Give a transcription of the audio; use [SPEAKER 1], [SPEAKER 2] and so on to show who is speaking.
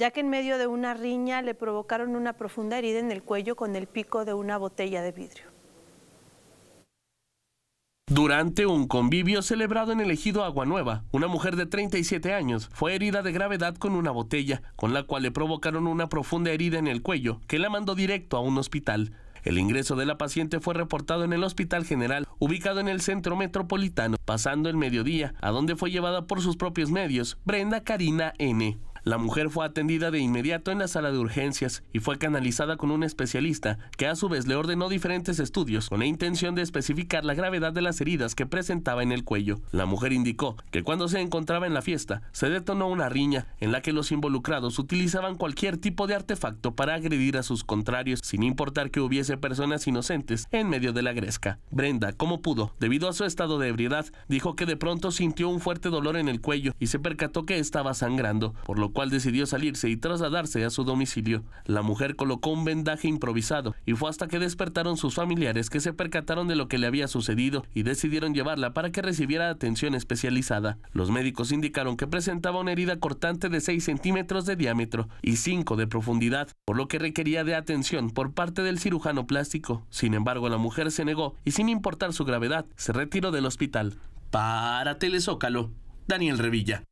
[SPEAKER 1] ya que en medio de una riña le provocaron una profunda herida en el cuello con el pico de una botella de vidrio. Durante un convivio celebrado en el ejido Aguanueva, una mujer de 37 años fue herida de gravedad con una botella, con la cual le provocaron una profunda herida en el cuello, que la mandó directo a un hospital. El ingreso de la paciente fue reportado en el Hospital General, ubicado en el centro metropolitano, pasando el mediodía, a donde fue llevada por sus propios medios, Brenda Karina N. La mujer fue atendida de inmediato en la sala de urgencias y fue canalizada con un especialista, que a su vez le ordenó diferentes estudios con la intención de especificar la gravedad de las heridas que presentaba en el cuello. La mujer indicó que cuando se encontraba en la fiesta, se detonó una riña en la que los involucrados utilizaban cualquier tipo de artefacto para agredir a sus contrarios, sin importar que hubiese personas inocentes en medio de la gresca. Brenda, como pudo, debido a su estado de ebriedad, dijo que de pronto sintió un fuerte dolor en el cuello y se percató que estaba sangrando, por lo decidió salirse y trasladarse a su domicilio. La mujer colocó un vendaje improvisado y fue hasta que despertaron sus familiares que se percataron de lo que le había sucedido y decidieron llevarla para que recibiera atención especializada. Los médicos indicaron que presentaba una herida cortante de 6 centímetros de diámetro y 5 de profundidad, por lo que requería de atención por parte del cirujano plástico. Sin embargo, la mujer se negó y sin importar su gravedad, se retiró del hospital. Para Telezócalo, Daniel Revilla.